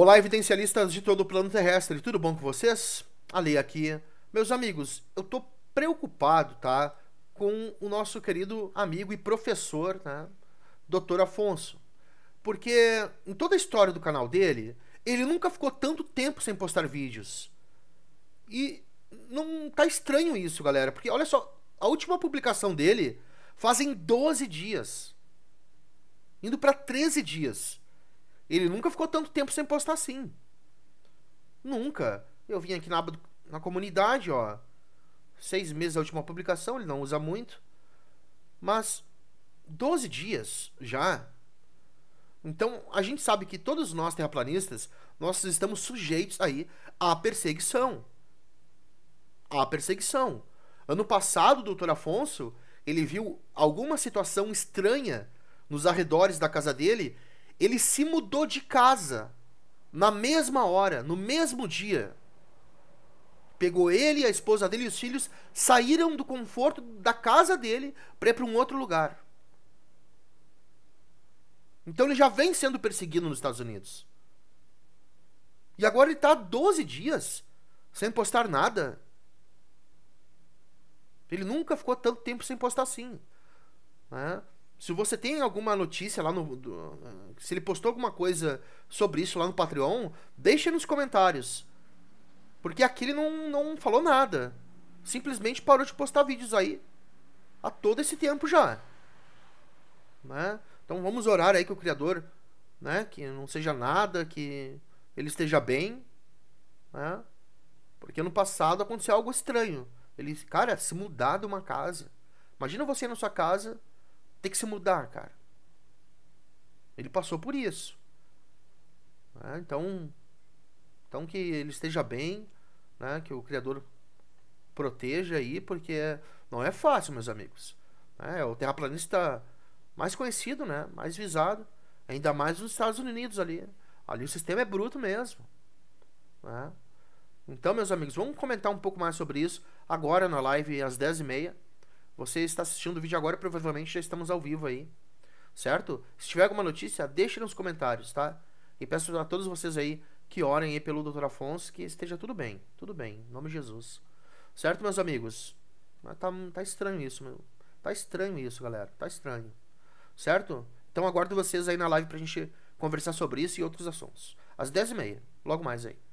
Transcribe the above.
Olá, evidencialistas de todo o plano terrestre, tudo bom com vocês? Ali aqui. Meus amigos, eu tô preocupado, tá? Com o nosso querido amigo e professor, né? Dr. Afonso. Porque em toda a história do canal dele, ele nunca ficou tanto tempo sem postar vídeos. E não tá estranho isso, galera, porque olha só, a última publicação dele fazem 12 dias. Indo para 13 dias. Ele nunca ficou tanto tempo sem postar assim. Nunca. Eu vim aqui na aba do, na comunidade, ó. Seis meses a última publicação, ele não usa muito. Mas 12 dias já. Então a gente sabe que todos nós terraplanistas, nós estamos sujeitos aí à perseguição. À perseguição. Ano passado, o doutor Afonso, ele viu alguma situação estranha nos arredores da casa dele ele se mudou de casa na mesma hora, no mesmo dia. Pegou ele, a esposa dele e os filhos, saíram do conforto da casa dele para ir para um outro lugar. Então ele já vem sendo perseguido nos Estados Unidos. E agora ele está 12 dias sem postar nada. Ele nunca ficou tanto tempo sem postar assim. Né? Se você tem alguma notícia lá no. Do, ah, se ele postou alguma coisa sobre isso lá no Patreon, deixa nos comentários. Porque aqui ele não, não falou nada. Simplesmente parou de postar vídeos aí há todo esse tempo já. Né? Então vamos orar aí que o Criador, né, que não seja nada, que ele esteja bem, né? Porque no passado aconteceu algo estranho. Ele, cara, se mudar de uma casa. Imagina você na sua casa, tem que se mudar, cara. Ele passou por isso. Né? Então, então que ele esteja bem, né? Que o Criador proteja aí, porque não é fácil, meus amigos. Né? É o terraplanista mais conhecido, né? Mais visado, ainda mais nos Estados Unidos ali. Ali o sistema é bruto mesmo. Né? Então, meus amigos, vamos comentar um pouco mais sobre isso agora na live às 10h30. Você está assistindo o vídeo agora e provavelmente já estamos ao vivo aí. Certo? Se tiver alguma notícia, deixe nos comentários, tá? E peço a todos vocês aí que orem aí pelo Dr. Afonso que esteja tudo bem. Tudo bem. Em nome de Jesus. Certo, meus amigos? Mas tá, tá estranho isso, meu. Tá estranho isso, galera. Tá estranho. Certo? Então aguardo vocês aí na live pra gente conversar sobre isso e outros assuntos. Às 10h30, logo mais aí.